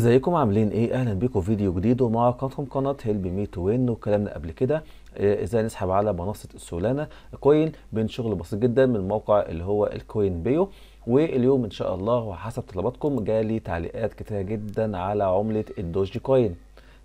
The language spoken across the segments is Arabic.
ازيكم عاملين ايه اهلا بيكم فيديو جديد ومع قناتكم قناه هيلب مي تو وين وكلامنا قبل كده اه، ازاي نسحب على منصه السولانا كوين بين شغل بسيط جدا من موقع اللي هو الكوين بيو واليوم ان شاء الله وحسب طلباتكم جالي تعليقات كتيره جدا على عمله الدوجي كوين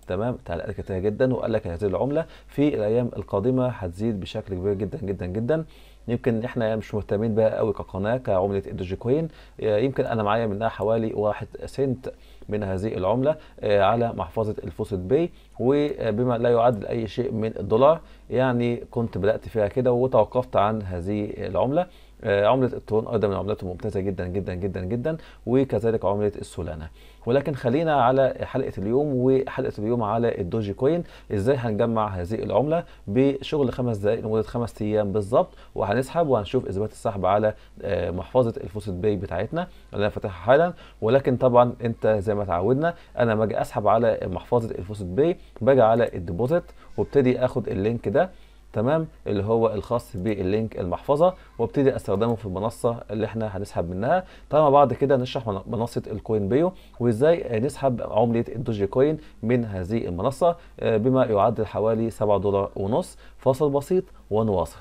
تمام تعليقات كتيره جدا وقال لك هذه العمله في الايام القادمه هتزيد بشكل كبير جدا جدا جدا يمكن احنا مش مهتمين بها قوي كقناه كعمله الدوجي كوين آه، يمكن انا معايا منها حوالي واحد سنت من هذه العمله آه، على محفظه الفوسيت باي وبما لا يعادل اي شيء من الدولار يعني كنت بدات فيها كده وتوقفت عن هذه العمله آه، عمله التون ايضا من العملات الممتازه جدا جدا جدا جدا وكذلك عمله السولانا ولكن خلينا على حلقه اليوم وحلقه اليوم على الدوجي كوين ازاي هنجمع هذه العمله بشغل خمس دقائق لمده خمس ايام بالظبط وهنسحب وهنشوف اثبات السحب على آه، محفظه الفوسيت باي بتاعتنا اللي انا فاتحها حالا ولكن طبعا انت زي ما اتعودنا انا لما اجي اسحب على محفظه الفوسيت باي باجي على الديبوزيت وابتدي اخد اللينك ده تمام اللي هو الخاص باللينك المحفظه وابتدي استخدمه في المنصه اللي احنا هنسحب منها طبعا بعد كده نشرح منصه الكوين بيو وازاي نسحب عمله الدوجي كوين من هذه المنصه آه، بما يعادل حوالي 7 دولار ونص فاصل بسيط ونواصل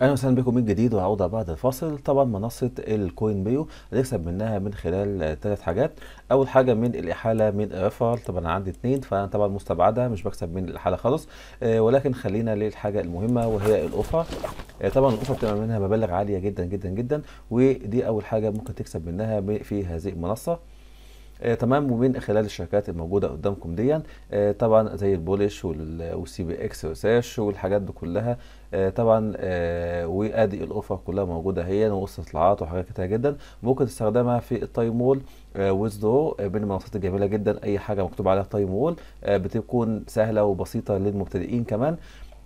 اهلا وسهلا بكم من جديد وعوده بعد الفاصل طبعا منصه الكوين بيو هنكسب منها من خلال ثلاث حاجات اول حاجه من الاحاله من الريفرال طبعا انا عندي اثنين فانا طبعا مستبعدها مش بكسب من الاحاله خالص آه ولكن خلينا للحاجه المهمه وهي الاوفر آه طبعا الاوفر بتبقى منها مبالغ عاليه جدا جدا جدا ودي اول حاجه ممكن تكسب منها في هذه المنصه آه تمام ومن خلال الشركات الموجوده قدامكم دي آه طبعا زي البوليش والسي بي اكس وساش والحاجات دي كلها آه طبعا آه وادي الاوفر كلها موجوده هي واستطلاعات وحاجات كتير جدا ممكن تستخدمها في التايمول آه ويزدرو آه من المنصات الجميله جدا اي حاجه مكتوب عليها تايمول آه بتكون سهله وبسيطه للمبتدئين كمان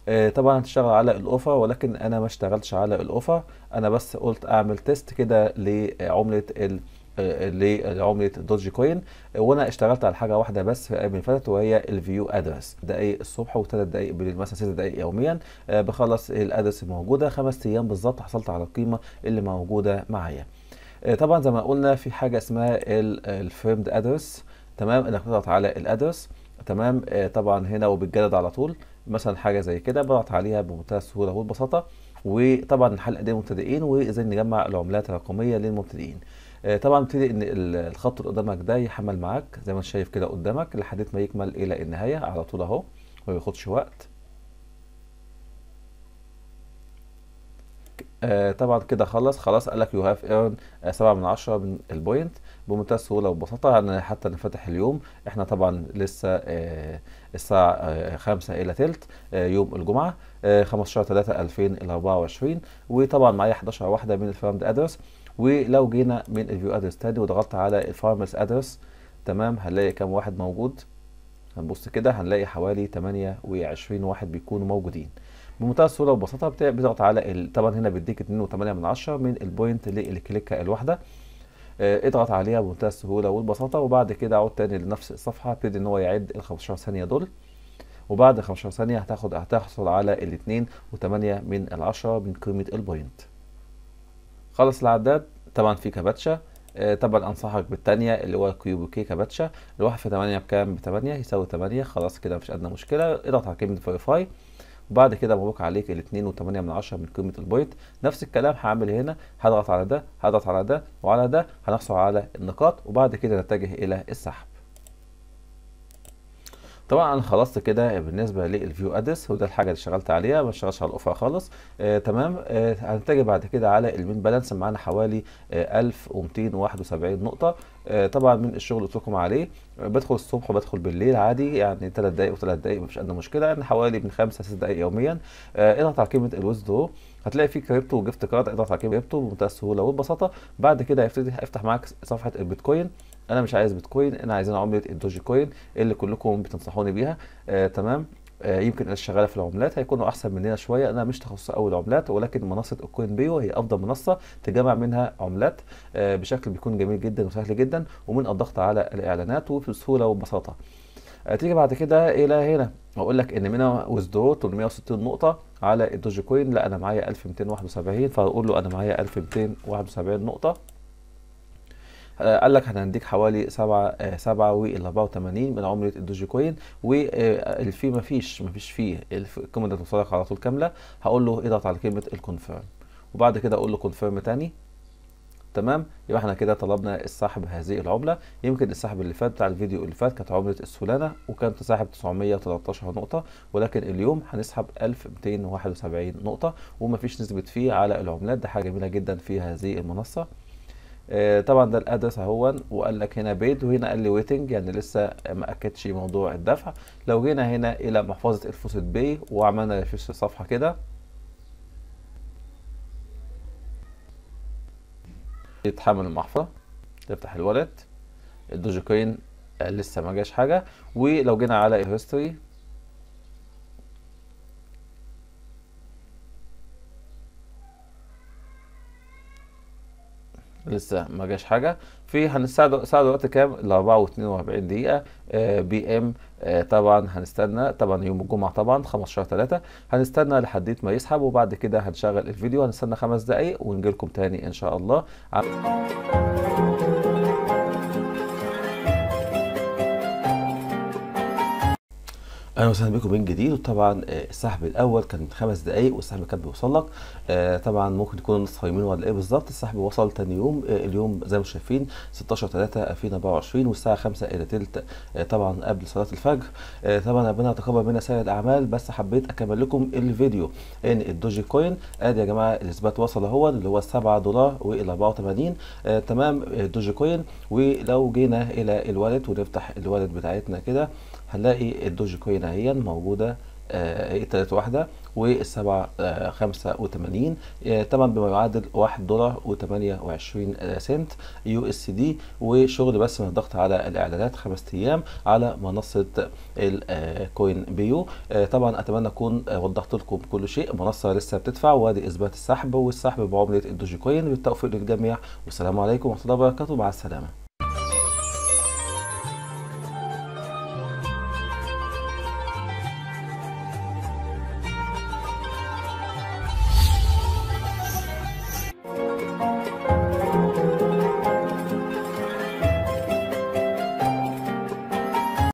آه، طبعا هتشتغل على الاوفر ولكن انا ما اشتغلتش على الاوفر انا بس قلت اعمل تيست كده لعمله ال لعمله دوجي كوين وانا اشتغلت على حاجه واحده بس في الايام اللي فاتت وهي الفيو ادرس دقائق الصبح وثلاث دقائق بالليل مثلا ست دقائق يوميا آه، بخلص الادرس الموجوده خمس ايام بالظبط حصلت على القيمه اللي موجوده معايا آه، طبعا زي ما قلنا في حاجه اسمها الفريمد ادرس تمام انك تضغط على الادرس تمام آه، طبعا هنا وبتجدد على طول مثلا حاجه زي كده بضغط عليها بمنتهى السهوله والبساطه وطبعا الحلقه دي مبتدئين وازاي نجمع العملات الرقميه للمبتدئين آه، طبعا ابتدي ان الخط اللي قدامك ده يحمل معاك زي ما انت شايف كده قدامك لحد ما يكمل الى النهايه على طول اهو ما بياخدش وقت آه طبعا كده خلص خلاص قال لك يو هاف ايرن 7 من 10 من البوينت بمنتهى السهوله والبساطه انا حتى نفتح اليوم احنا طبعا لسه آه الساعه آه 5 الى تلت آه، يوم الجمعه 15 3 2024 وطبعا معايا 11 واحده من الفرند ادرس ولو جينا من الفيو ادرس تاني وضغطت على الفارمرز ادرس تمام هنلاقي كام واحد موجود هنبص كده هنلاقي حوالي 28 واحد بيكونوا موجودين بمنتهى السهوله والبساطه بتضغط على ال... طبعا هنا بيديك 2.8 من 10 من البوينت للكليكه الواحده آه، اضغط عليها بمنتهى السهوله والبساطه وبعد كده اقعد تاني لنفس الصفحه ابتدي ان هو يعد ال 15 ثانيه دول وبعد 15 ثانيه هتاخد هتحصل على ال 2.8 من 10 من قيمه البوينت خلص العداد طبعا في كاباتشا آه، طبعا انصحك بالثانيه اللي هو كي كاباتشا الواحد في 8 بكام ب 8 يساوي 8 خلاص كده مفيش ادنى مشكله اضغط على كلمه فاي وبعد كده مبروك عليك ال 2.8 من 10 من قيمه البايت نفس الكلام هعمل هنا هضغط على ده هضغط على ده وعلى ده هنحصل على النقاط وبعد كده نتجه الى السحب طبعا انا خلصت كده بالنسبه للفيو ادس وده الحاجه اللي اشتغلت عليها ما اشتغلش على الاوفر خالص آه تمام آه هنتجه بعد كده على المين بالانس معانا حوالي آه 1271 نقطه آه طبعا من الشغل اللي قلت لكم عليه آه بدخل الصبح وبدخل بالليل عادي يعني 3 دقائق و3 دقائق مفيش اي مشكله يعني حوالي من 5 ل 6 دقائق يوميا آه على تعقيمه الويز اهو هتلاقي فيه كريبتو وجفت كارد على كلمه كريبتو بمنتهى السهوله والبساطه بعد كده هيفتح معاك صفحه البيتكوين انا مش عايز بيتكوين انا عايزين عمله الدوجي كوين اللي كلكم بتنصحوني بيها آه تمام آه يمكن انا شغاله في العملات هيكونوا احسن مننا شويه انا مش تخصص قوي العملات ولكن منصه الكوين بيو هي افضل منصه تجمع منها عملات آه بشكل بيكون جميل جدا وسهل جدا ومن الضغط على الاعلانات وبسهوله وببساطه آه، تيجي بعد كده الى هنا اقول لك ان من وزدرو 360 نقطه على الدوج كوين لا انا معايا 1271 فاقول له انا معايا 1271 نقطه آه، قال لك احنا هنديك حوالي 7 7 و 84 من عمله الدوجي كوين والفي ما فيش ما فيش فيه القيمه اللي على طول كامله هقول له اضغط على كلمه الكونفيرم وبعد كده اقول له كونفيرم تاني تمام يبقى احنا كده طلبنا السحب هذه العمله يمكن السحب اللي فات بتاع الفيديو اللي فات كانت عمله السولانا وكانت ساحب 913 نقطه ولكن اليوم هنسحب 1271 نقطه ومفيش نسبه فيه على العملات ده حاجه جميله جدا في هذه المنصه آه، طبعا ده الادرس اهو وقال لك هنا بيد وهنا قال لي ويتنج يعني لسه ما اكدش موضوع الدفع لو جينا هنا الى محفظه الفوسيت باي وعملنا ريفرش الصفحه كده يتحمل المحفظه تفتح الوالت الدوجي كوين لسه ما جاش حاجه ولو جينا على الهيستوري لسه ما جاش حاجه في هنستعد ساعه وقت كام ل 4 و42 دقيقه آه، بي ام آه، طبعا هنستنى طبعا يوم الجمعه طبعا 15 3 هنستنى لحد ما يسحب وبعد كده هنشغل الفيديو هنستنى خمس دقائق ونجي لكم تاني ان شاء الله اهلا وسهلا بكم من جديد وطبعا آه، السحب الاول كان خمس دقائق والسحب كان بيوصل لك آه، طبعا ممكن تكون نصف يومين ولا ايه بالظبط السحب وصل تاني يوم آه، اليوم زي ما شايفين 16 3 2024 والساعه 5 الا تلت طبعا قبل صلاه الفجر طبعا ربنا يتقبل منا سائر الاعمال بس حبيت اكمل لكم الفيديو ان الدوجي كوين ادي يا جماعه الاثبات وصل اهو اللي هو 7 دولار و84 تمام الدوجي كوين ولو جينا الى الوالد ونفتح الوالد بتاعتنا كده هنلاقي الدوج كوين اهي موجوده التلات آه، واحدة والسبعة آه، خمسة وتمانين آه، تمن بما يعادل واحد دولار وتمانية وعشرين سنت يو اس دي وشغل بس من الضغط على الإعلانات خمسة أيام على منصة الكوين بيو طبعا أتمنى أكون وضحت لكم كل شيء منصة لسه بتدفع وادي إثبات السحب والسحب بعملة الدوجي كوين بالتوفيق للجميع والسلام عليكم ورحمة الله وبركاته مع السلامة